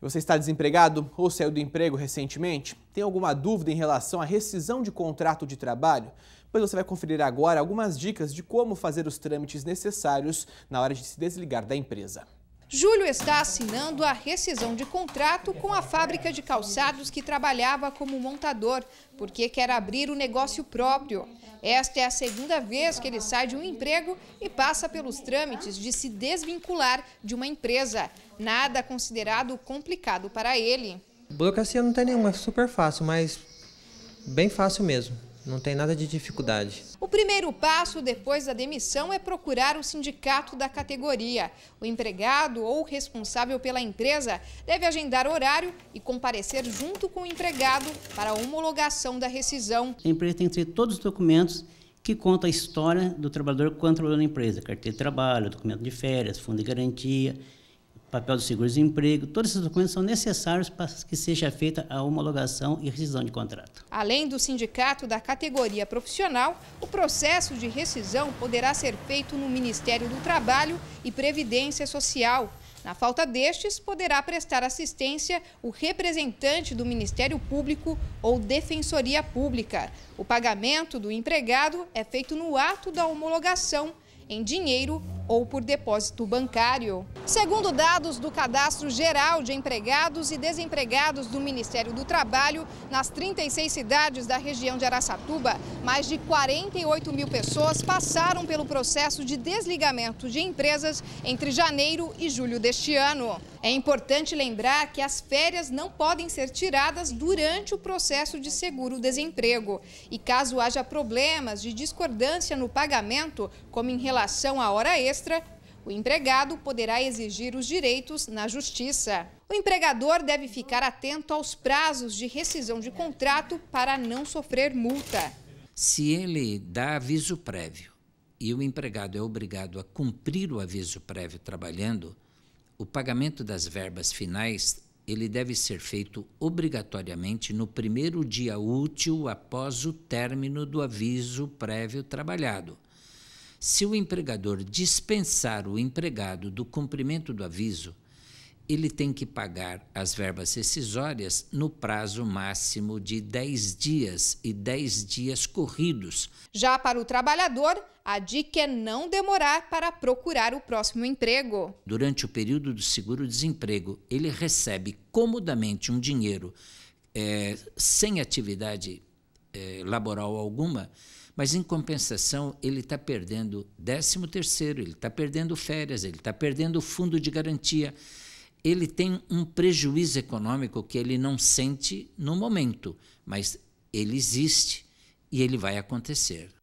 Você está desempregado ou saiu do emprego recentemente? Tem alguma dúvida em relação à rescisão de contrato de trabalho? Pois você vai conferir agora algumas dicas de como fazer os trâmites necessários na hora de se desligar da empresa. Júlio está assinando a rescisão de contrato com a fábrica de calçados que trabalhava como montador, porque quer abrir o um negócio próprio. Esta é a segunda vez que ele sai de um emprego e passa pelos trâmites de se desvincular de uma empresa. Nada considerado complicado para ele. Burocracia não tem nenhuma, é super fácil, mas bem fácil mesmo. Não tem nada de dificuldade. O primeiro passo depois da demissão é procurar o sindicato da categoria. O empregado ou responsável pela empresa deve agendar horário e comparecer junto com o empregado para a homologação da rescisão. A empresa tem que ter todos os documentos que contam a história do trabalhador quando trabalhou na empresa: carteira de trabalho, documento de férias, fundo de garantia, papel do seguro-desemprego, todos esses documentos são necessários para que seja feita a homologação e rescisão de contrato. Além do sindicato da categoria profissional, o processo de rescisão poderá ser feito no Ministério do Trabalho e Previdência Social. Na falta destes, poderá prestar assistência o representante do Ministério Público ou Defensoria Pública. O pagamento do empregado é feito no ato da homologação, em dinheiro ou por depósito bancário. Segundo dados do Cadastro Geral de Empregados e Desempregados do Ministério do Trabalho, nas 36 cidades da região de Araçatuba, mais de 48 mil pessoas passaram pelo processo de desligamento de empresas entre janeiro e julho deste ano. É importante lembrar que as férias não podem ser tiradas durante o processo de seguro-desemprego. E caso haja problemas de discordância no pagamento, como em relação à hora extra, extra, o empregado poderá exigir os direitos na justiça. O empregador deve ficar atento aos prazos de rescisão de contrato para não sofrer multa. Se ele dá aviso prévio e o empregado é obrigado a cumprir o aviso prévio trabalhando, o pagamento das verbas finais ele deve ser feito obrigatoriamente no primeiro dia útil após o término do aviso prévio trabalhado. Se o empregador dispensar o empregado do cumprimento do aviso, ele tem que pagar as verbas rescisórias no prazo máximo de 10 dias e 10 dias corridos. Já para o trabalhador, a dica é não demorar para procurar o próximo emprego. Durante o período do seguro-desemprego, ele recebe comodamente um dinheiro é, sem atividade é, laboral alguma, mas, em compensação, ele está perdendo 13 terceiro, ele está perdendo férias, ele está perdendo o fundo de garantia. Ele tem um prejuízo econômico que ele não sente no momento, mas ele existe e ele vai acontecer.